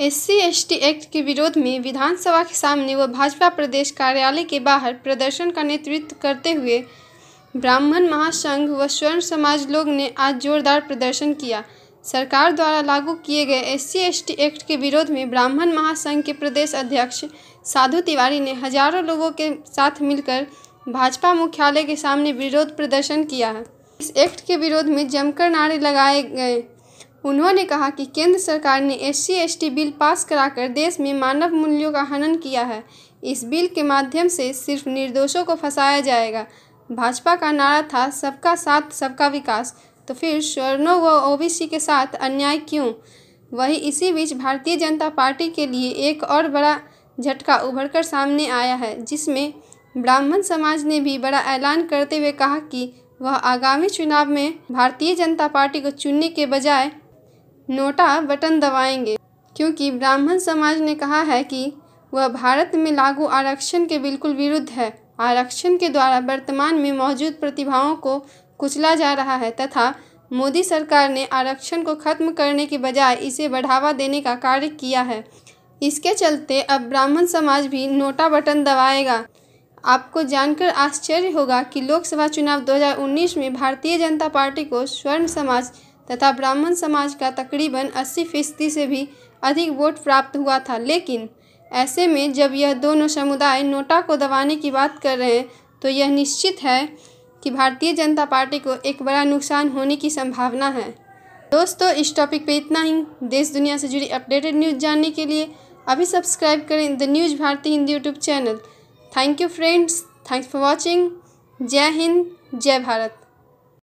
SC ST act के विरोध में विधानसभा के सामने व भाजपा प्रदेश कार्यालय के बाहर प्रदर्शन का नेतृत्व करते हुए ब्राह्मण महासंघ व स्वर्ण समाज लोग ने आज जोरदार प्रदर्शन किया सरकार द्वारा लागू किए गए एससी एसटी एक्ट के विरोध में ब्राह्मण महासंघ के प्रदेश अध्यक्ष साधु तिवारी ने हजारों लोगों के साथ मिलकर भाजपा मुख्यालय के सामने विरोध प्रदर्शन किया है इस एक्ट के विरोध में जमकर नारे लगाए गए उन्होंने कहा कि केंद्र सरकार ने एस सी बिल पास कराकर देश में मानव मूल्यों का हनन किया है इस बिल के माध्यम से सिर्फ निर्दोषों को फंसाया जाएगा भाजपा का नारा था सबका साथ सबका विकास तो फिर स्वर्णों व ओबीसी के साथ अन्याय क्यों वही इसी बीच भारतीय जनता पार्टी के लिए एक और बड़ा झटका उभर कर सामने आया है जिसमें ब्राह्मण समाज ने भी बड़ा ऐलान करते हुए कहा कि वह आगामी चुनाव में भारतीय जनता पार्टी को चुनने के बजाय नोटा बटन दबाएंगे क्योंकि ब्राह्मण समाज ने कहा है कि वह भारत में लागू आरक्षण के बिल्कुल विरुद्ध है आरक्षण के द्वारा वर्तमान में मौजूद प्रतिभाओं को कुचला जा रहा है तथा मोदी सरकार ने आरक्षण को खत्म करने के बजाय इसे बढ़ावा देने का कार्य किया है इसके चलते अब ब्राह्मण समाज भी नोटा बटन दबाएगा आपको जानकर आश्चर्य होगा कि लोकसभा चुनाव 2019 में भारतीय जनता पार्टी को स्वर्ण समाज तथा ब्राह्मण समाज का तकरीबन 80 फीसदी से भी अधिक वोट प्राप्त हुआ था लेकिन ऐसे में जब यह दोनों समुदाय नोटा को दबाने की बात कर रहे हैं तो यह निश्चित है कि भारतीय जनता पार्टी को एक बड़ा नुकसान होने की संभावना है दोस्तों इस टॉपिक पे इतना ही देश दुनिया से जुड़ी अपडेटेड न्यूज़ जानने के लिए अभी सब्सक्राइब करें the news Bharti Hindi YouTube channel thank you friends thanks for watching जय हिंद जय भारत